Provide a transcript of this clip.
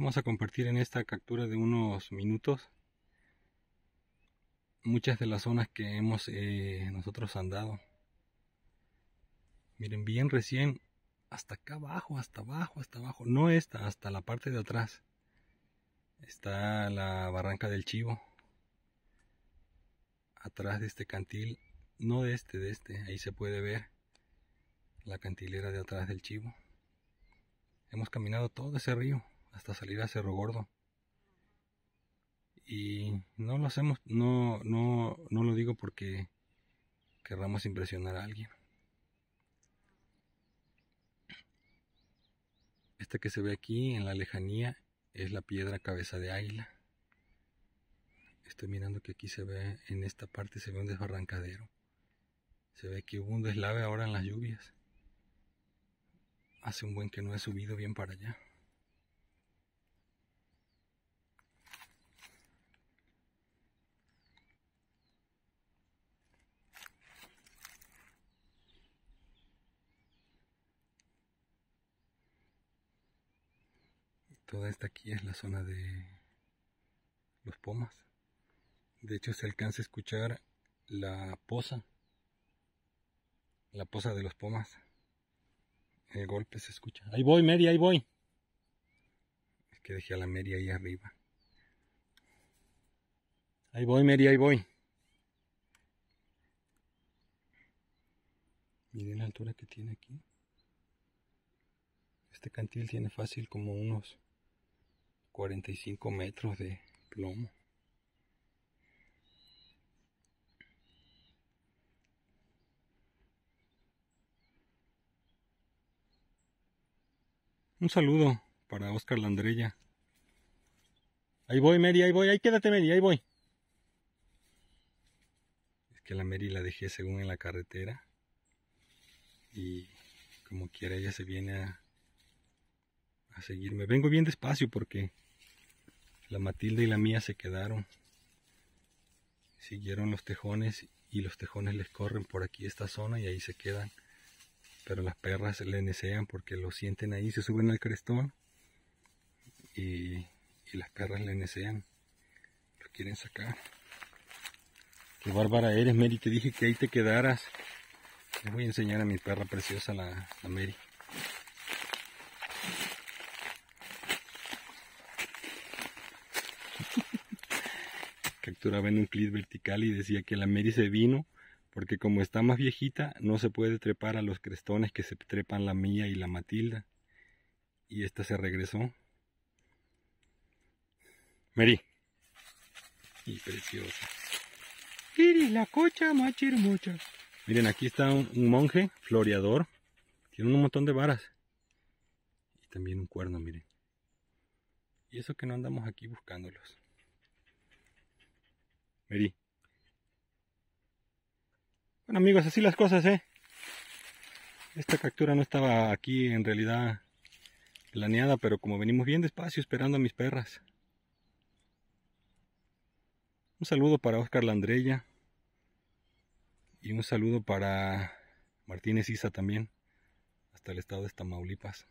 Vamos a compartir en esta captura de unos minutos muchas de las zonas que hemos eh, nosotros andado. Miren, bien recién, hasta acá abajo, hasta abajo, hasta abajo. No esta, hasta la parte de atrás. Está la barranca del Chivo. Atrás de este cantil, no de este, de este. Ahí se puede ver la cantilera de atrás del Chivo. Hemos caminado todo ese río hasta salir a Cerro Gordo. Y no lo hacemos, no, no, no lo digo porque querramos impresionar a alguien. Esta que se ve aquí en la lejanía es la piedra cabeza de águila. Estoy mirando que aquí se ve, en esta parte se ve un desbarrancadero. Se ve que hubo un deslave ahora en las lluvias. Hace un buen que no he subido bien para allá. Toda esta aquí es la zona de los pomas. De hecho se alcanza a escuchar la poza. La poza de los pomas. El golpe se escucha. Ahí voy, media, ahí voy. Es que dejé a la media ahí arriba. Ahí voy, media, ahí voy. Miren la altura que tiene aquí. Este cantil tiene fácil como unos 45 metros de plomo. Un saludo para Oscar Landrella. Ahí voy, Mary, ahí voy, ahí quédate, Mary, ahí voy. Es que la Mary la dejé según en la carretera. Y como quiera ella se viene a, a seguirme. Vengo bien despacio porque la Matilda y la mía se quedaron. Siguieron los tejones y los tejones les corren por aquí esta zona y ahí se quedan. Pero las perras le desean porque lo sienten ahí, se suben al crestón y, las perras le desean. Lo quieren sacar. Qué bárbara eres, Mary. Te dije que ahí te quedaras. Les voy a enseñar a mi perra preciosa, la, la Mary. en un clip vertical y decía que la Mary se vino porque como está más viejita no se puede trepar a los crestones que se trepan la mía y la Matilda. Y esta se regresó. Mary. Y preciosa. la cocha más Miren, aquí está un, un, monje floreador. Tiene un montón de varas. Y también un cuerno, miren. Y eso que no andamos aquí buscándolos. Bueno amigos, así las cosas, ¿eh? Esta captura no estaba aquí en realidad planeada, pero como venimos bien despacio esperando a mis perras. Un saludo para Oscar Landrella y un saludo para Martínez Isa también, hasta el estado de Tamaulipas.